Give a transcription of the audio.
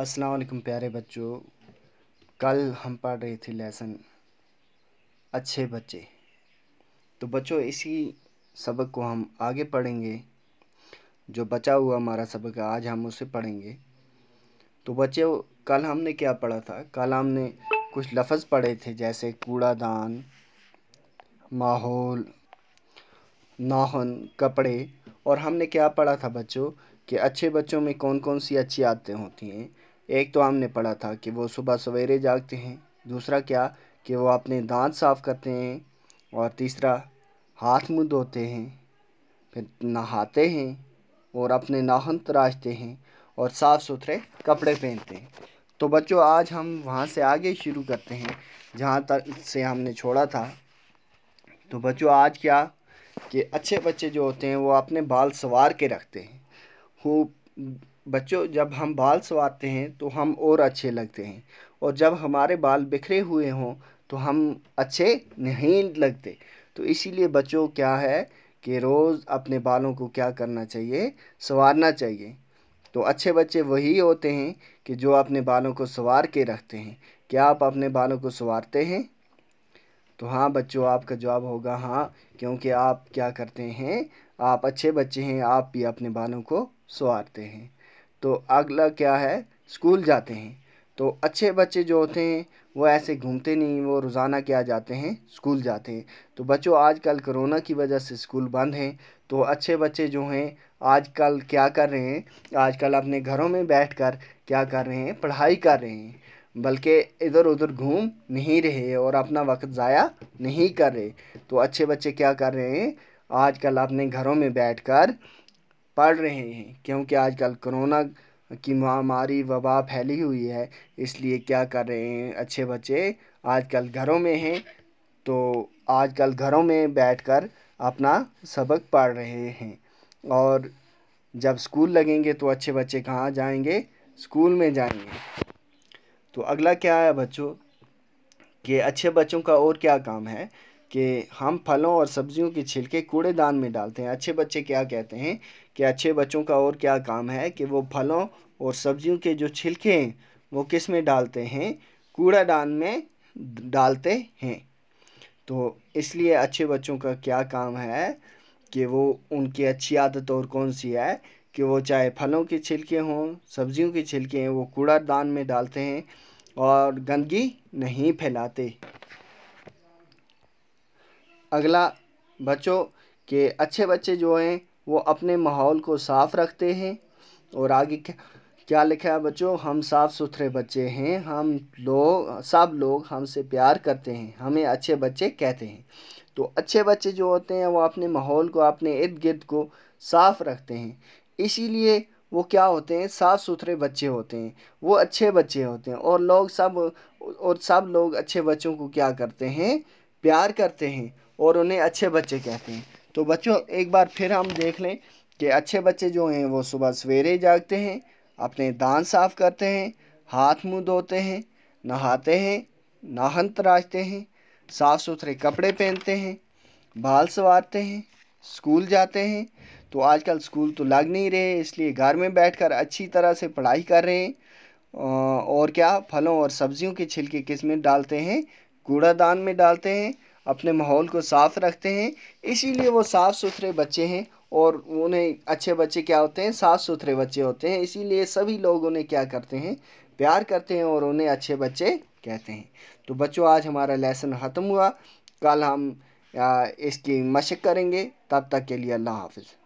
अस्सलाम वालेकुम प्यारे बच्चों कल हम पढ़ रहे थे लेसन अच्छे बच्चे तो बच्चों इसी सबक को हम आगे पढ़ेंगे जो बचा हुआ हमारा सबक आज हम उसे पढ़ेंगे तो बच्चों कल हमने क्या पढ़ा था कल हमने कुछ लफ्ज़ पढ़े थे जैसे कूड़ादान माहौल नाहन कपड़े और हमने क्या पढ़ा था बच्चों कि अच्छे बच्चों में कौन कौन सी अच्छी आदतें होती हैं एक तो हमने पढ़ा था कि वो सुबह सवेरे जागते हैं दूसरा क्या कि वो अपने दांत साफ़ करते हैं और तीसरा हाथ मुँह धोते हैं फिर नहाते हैं और अपने नाहन तराशते हैं और साफ़ सुथरे कपड़े पहनते हैं तो बच्चों आज हम वहाँ से आगे शुरू करते हैं जहाँ तक से हमने छोड़ा था तो बच्चों आज क्या कि अच्छे बच्चे जो होते हैं वो अपने बाल सवार के रखते हैं वो बच्चों जब हम बाल संवारते हैं तो हम और अच्छे लगते हैं और जब हमारे बाल बिखरे हुए हों तो हम अच्छे नहीं लगते तो इसीलिए बच्चों क्या है कि रोज़ अपने बालों को क्या करना चाहिए संवारना चाहिए तो अच्छे बच्चे वही होते हैं कि जो अपने बालों को संवार के रखते हैं क्या आप अपने बालों को संवारते हैं तो हाँ बच्चों आपका जवाब होगा हाँ क्योंकि आप क्या करते हैं आप अच्छे बच्चे हैं आप भी अपने बालों को संवारते हैं तो अगला क्या है स्कूल जाते हैं तो अच्छे बच्चे जो होते हैं वो ऐसे घूमते नहीं वो रोज़ाना क्या जाते हैं स्कूल जाते हैं तो बच्चों आजकल कोरोना की वजह से स्कूल बंद हैं तो अच्छे बच्चे जो हैं आजकल क्या कर रहे हैं आजकल अपने घरों में बैठकर क्या कर रहे हैं पढ़ाई कर रहे हैं बल्कि इधर उधर घूम नहीं रहे और अपना वक्त ज़ाया नहीं कर रहे तो अच्छे बच्चे क्या कर रहे हैं आजकल अपने घरों में बैठकर पढ़ रहे हैं क्योंकि आजकल कोरोना की महामारी वबा फैली हुई है इसलिए क्या कर रहे हैं अच्छे बच्चे आजकल घरों में हैं तो आजकल घरों में बैठकर अपना सबक पढ़ रहे हैं और जब स्कूल लगेंगे तो अच्छे बच्चे कहाँ जाएंगे स्कूल में जाएंगे तो अगला क्या है बच्चों कि अच्छे बच्चों का और क्या काम है कि हम फलों और सब्जियों के छिलके कूड़ेदान में डालते हैं अच्छे बच्चे क्या कहते हैं कि अच्छे बच्चों का और क्या काम है कि वो फलों और सब्जियों के जो छिलके हैं वो किस में डालते हैं कूड़ादान में डालते हैं तो इसलिए अच्छे बच्चों का क्या काम है कि वो उनकी अच्छी आदत और कौन सी है कि वो चाहे फलों के छिलके हों सब्जियों के छिलके हैं वो कूड़ादान में डालते हैं और गंदगी नहीं फैलाते अगला बच्चों के अच्छे बच्चे जो हैं वो अपने माहौल को साफ़ रखते हैं और आगे क्या क्या लिखा है बच्चों हम साफ़ सुथरे बच्चे हैं हम लोग सब लोग हमसे प्यार करते हैं हमें अच्छे बच्चे कहते हैं तो अच्छे बच्चे जो होते हैं वो अपने माहौल को अपने इर्द गिर्द को साफ़ रखते हैं इसीलिए वो क्या होते हैं साफ़ सुथरे बच्चे होते हैं वो अच्छे बच्चे होते हैं और लोग सब और सब लोग अच्छे बच्चों को क्या करते हैं प्यार करते हैं और उन्हें अच्छे बच्चे कहते हैं तो बच्चों एक बार फिर हम देख लें कि अच्छे बच्चे जो हैं वो सुबह सवेरे जागते हैं अपने दान साफ़ करते हैं हाथ मुंह धोते हैं नहाते हैं नाहन तराजते हैं साफ़ सुथरे कपड़े पहनते हैं बाल संवारते हैं स्कूल जाते हैं तो आजकल स्कूल तो लग नहीं रहे इसलिए घर में बैठकर अच्छी तरह से पढ़ाई कर रहे हैं और क्या फलों और सब्जियों के छिलके किस में डालते हैं कूड़ादान में डालते हैं अपने माहौल को साफ़ रखते हैं इसीलिए वो साफ़ सुथरे बच्चे हैं और उन्हें अच्छे बच्चे क्या होते हैं साफ़ सुथरे बच्चे होते हैं इसीलिए सभी लोग उन्हें क्या करते हैं प्यार करते हैं और उन्हें अच्छे बच्चे कहते हैं तो बच्चों आज हमारा लेसन ख़त्म हुआ कल हम इसकी मशक करेंगे तब तक के लिए अल्लाह हाफिज़